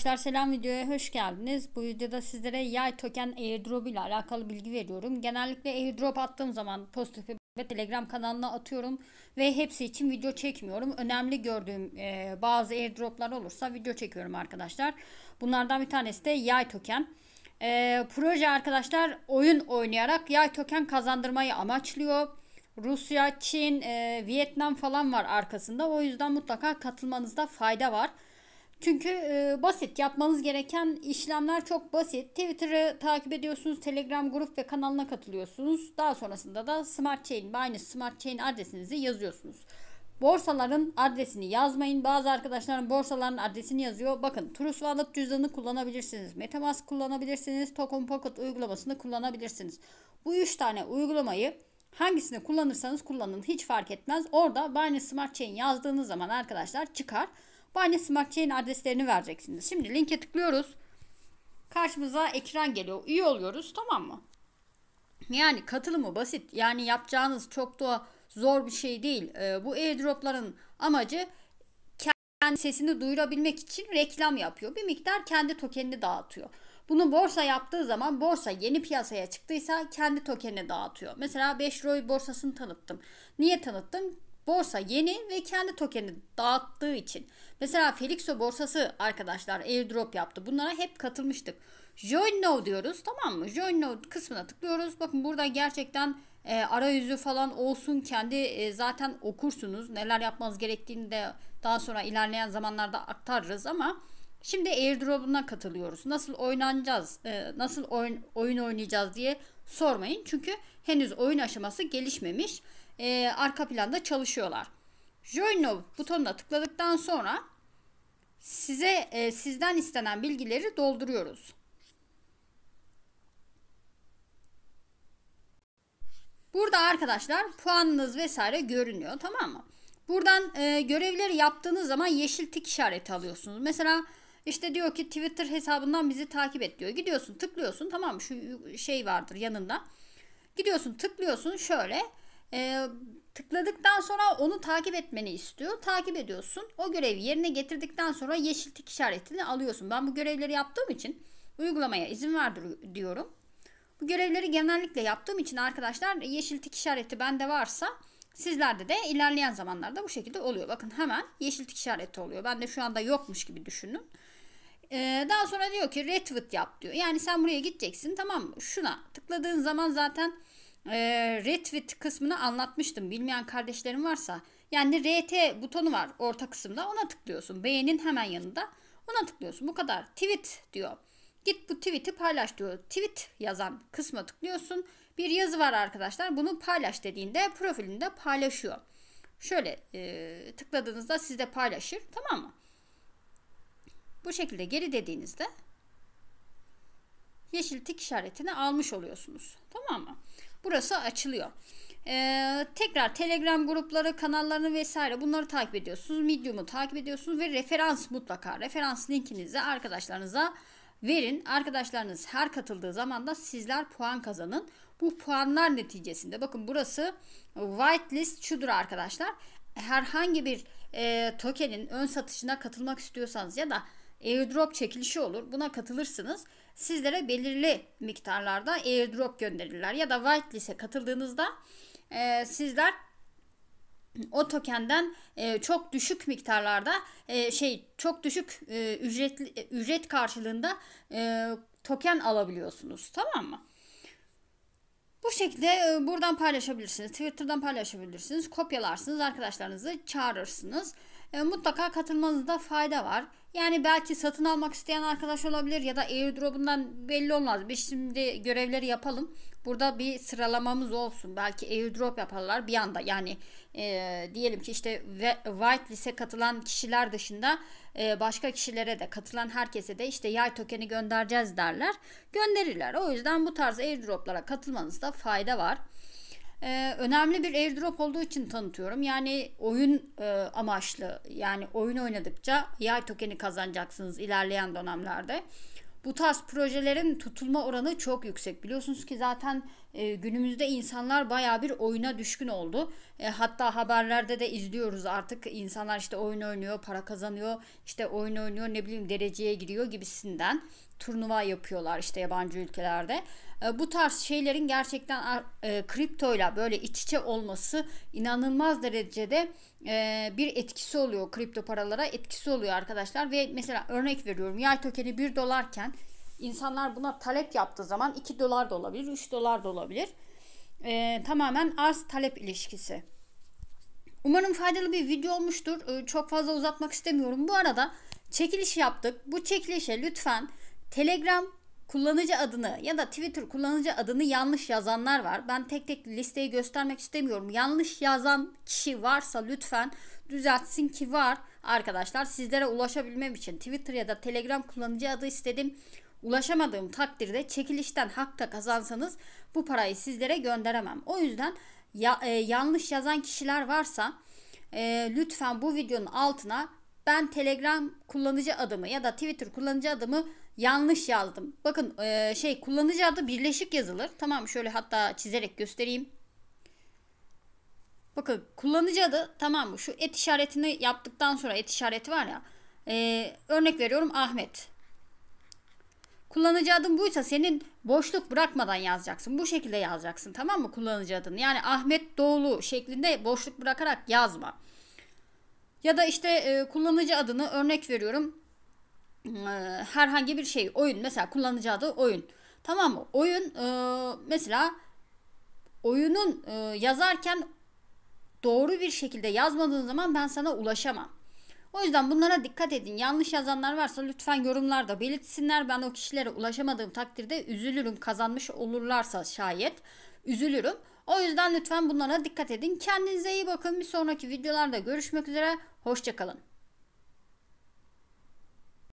Arkadaşlar selam videoya hoş geldiniz. Bu videoda sizlere yay token airdrop ile alakalı bilgi veriyorum. Genellikle airdrop attığım zaman pozitifi ve telegram kanalına atıyorum ve hepsi için video çekmiyorum. Önemli gördüğüm e, bazı airdroplar olursa video çekiyorum arkadaşlar. Bunlardan bir tanesi de yay token. E, proje arkadaşlar oyun oynayarak yay token kazandırmayı amaçlıyor. Rusya, Çin, e, Vietnam falan var arkasında. O yüzden mutlaka katılmanızda fayda var. Çünkü e, basit yapmanız gereken işlemler çok basit. Twitter'ı takip ediyorsunuz, Telegram grup ve kanalına katılıyorsunuz. Daha sonrasında da Smart Chain aynı Smart Chain adresinizi yazıyorsunuz. Borsaların adresini yazmayın. Bazı arkadaşların borsaların adresini yazıyor. Bakın Trustwallet cüzdanı kullanabilirsiniz. Metamask kullanabilirsiniz. Token Pocket uygulamasını kullanabilirsiniz. Bu 3 tane uygulamayı hangisini kullanırsanız kullanın hiç fark etmez. Orada Binance Smart Chain yazdığınız zaman arkadaşlar çıkar. Bu anne smart chain adreslerini vereceksiniz. Şimdi linke tıklıyoruz. Karşımıza ekran geliyor. Üye oluyoruz tamam mı? Yani katılımı basit. Yani yapacağınız çok da zor bir şey değil. E, bu airdropların amacı kendi sesini duyurabilmek için reklam yapıyor. Bir miktar kendi tokenini dağıtıyor. Bunu borsa yaptığı zaman borsa yeni piyasaya çıktıysa kendi tokenini dağıtıyor. Mesela 5 Roy borsasını tanıttım. Niye tanıttım? borsa yeni ve kendi tokenini dağıttığı için. Mesela Felixo borsası arkadaşlar airdrop yaptı. Bunlara hep katılmıştık. Join Now diyoruz tamam mı? Join Now kısmına tıklıyoruz. Bakın burada gerçekten e, arayüzü falan olsun kendi e, zaten okursunuz. Neler yapmanız gerektiğini de daha sonra ilerleyen zamanlarda aktarırız ama şimdi airdrop'una katılıyoruz. Nasıl oynanacağız, e, nasıl oyun, oyun oynayacağız diye sormayın. Çünkü henüz oyun aşaması gelişmemiş e, arka planda çalışıyorlar. Join Now butonuna tıkladıktan sonra size e, sizden istenen bilgileri dolduruyoruz. Burada arkadaşlar puanınız vesaire görünüyor tamam mı? Buradan e, görevleri yaptığınız zaman yeşil tik işareti alıyorsunuz. Mesela işte diyor ki Twitter hesabından bizi takip et diyor. Gidiyorsun tıklıyorsun tamam mı? Şu şey vardır yanında. Gidiyorsun tıklıyorsun şöyle e, tıkladıktan sonra onu takip etmeni istiyor. Takip ediyorsun. O görevi yerine getirdikten sonra yeşil tik işaretini alıyorsun. Ben bu görevleri yaptığım için uygulamaya izin vardır diyorum. Bu görevleri genellikle yaptığım için arkadaşlar yeşil tik işareti bende varsa sizlerde de ilerleyen zamanlarda bu şekilde oluyor. Bakın hemen yeşil tik işareti oluyor. Ben de şu anda yokmuş gibi düşünün. Ee, daha sonra diyor ki retweet yap diyor. Yani sen buraya gideceksin tamam mı? Şuna tıkladığın zaman zaten e, retweet kısmını anlatmıştım. Bilmeyen kardeşlerim varsa yani RT butonu var orta kısımda ona tıklıyorsun. Beğenin hemen yanında ona tıklıyorsun. Bu kadar tweet diyor. Git bu tweet'i paylaş diyor. Tweet yazan kısma tıklıyorsun. Bir yazı var arkadaşlar. Bunu paylaş dediğinde profilinde paylaşıyor. Şöyle e, tıkladığınızda sizde paylaşır. Tamam mı? Bu şekilde geri dediğinizde yeşil tik işaretini almış oluyorsunuz. Tamam mı? burası açılıyor. Ee, tekrar Telegram grupları, kanallarını vesaire bunları takip ediyorsunuz. Medium'u takip ediyorsunuz ve referans mutlaka referans linkinizi arkadaşlarınıza verin. Arkadaşlarınız her katıldığı zaman da sizler puan kazanın. Bu puanlar neticesinde bakın burası whitelist şudur arkadaşlar. Herhangi bir e, tokenin ön satışına katılmak istiyorsanız ya da airdrop çekilişi olur. Buna katılırsınız sizlere belirli miktarlarda airdrop gönderirler. Ya da whitelist'e katıldığınızda e, sizler o tokenden e, çok düşük miktarlarda e, şey çok düşük e, ücretli, e, ücret karşılığında e, token alabiliyorsunuz tamam mı? Bu şekilde e, buradan paylaşabilirsiniz. Twitter'dan paylaşabilirsiniz. Kopyalarsınız. Arkadaşlarınızı çağırırsınız. E, mutlaka katılmanızda fayda var. Yani belki satın almak isteyen arkadaş olabilir ya da airdrop'undan belli olmaz. Biz şimdi görevleri yapalım. Burada bir sıralamamız olsun. Belki airdrop yaparlar bir anda. Yani e, diyelim ki işte white lise katılan kişiler dışında e, başka kişilere de katılan herkese de işte yay tokeni göndereceğiz derler. Gönderirler. O yüzden bu tarz airdroplara katılmanızda fayda var e, önemli bir airdrop olduğu için tanıtıyorum. Yani oyun e, amaçlı yani oyun oynadıkça yay tokeni kazanacaksınız ilerleyen dönemlerde. Bu tarz projelerin tutulma oranı çok yüksek. Biliyorsunuz ki zaten e, günümüzde insanlar baya bir oyuna düşkün oldu. E, hatta haberlerde de izliyoruz artık insanlar işte oyun oynuyor, para kazanıyor, işte oyun oynuyor, ne bileyim dereceye giriyor gibisinden turnuva yapıyorlar işte yabancı ülkelerde. E, bu tarz şeylerin gerçekten e, kriptoyla böyle iç içe olması inanılmaz derecede e, bir etkisi oluyor. Kripto paralara etkisi oluyor arkadaşlar. Ve mesela örnek veriyorum yay tokeni 1 dolarken insanlar buna talep yaptığı zaman 2 dolar da olabilir, 3 dolar da olabilir. Tamamen arz talep ilişkisi. Umarım faydalı bir video olmuştur. Çok fazla uzatmak istemiyorum. Bu arada çekiliş yaptık. Bu çekilişe lütfen Telegram kullanıcı adını ya da Twitter kullanıcı adını yanlış yazanlar var. Ben tek tek listeyi göstermek istemiyorum. Yanlış yazan kişi varsa lütfen düzeltsin ki var arkadaşlar. Sizlere ulaşabilmem için Twitter ya da Telegram kullanıcı adı istedim. Ulaşamadığım takdirde çekilişten hak da kazansanız bu parayı sizlere gönderemem. O yüzden ya, e, yanlış yazan kişiler varsa e, lütfen bu videonun altına ben Telegram kullanıcı adımı ya da Twitter kullanıcı adımı yanlış yazdım. Bakın e, şey kullanıcı adı birleşik yazılır. Tamam şöyle hatta çizerek göstereyim. Bakın kullanıcı adı tamam mı? Şu et işaretini yaptıktan sonra et işareti var ya. E, örnek veriyorum Ahmet. Kullanıcı adın buysa senin boşluk bırakmadan yazacaksın. Bu şekilde yazacaksın tamam mı kullanıcı adını? Yani Ahmet Doğulu şeklinde boşluk bırakarak yazma. Ya da işte e, kullanıcı adını örnek veriyorum e, herhangi bir şey oyun mesela kullanıcı adı oyun tamam mı oyun e, mesela oyunun e, yazarken doğru bir şekilde yazmadığın zaman ben sana ulaşamam. O yüzden bunlara dikkat edin. Yanlış yazanlar varsa lütfen yorumlarda belirtsinler. Ben o kişilere ulaşamadığım takdirde üzülürüm. Kazanmış olurlarsa şayet üzülürüm. O yüzden lütfen bunlara dikkat edin. Kendinize iyi bakın. Bir sonraki videolarda görüşmek üzere. Hoşçakalın.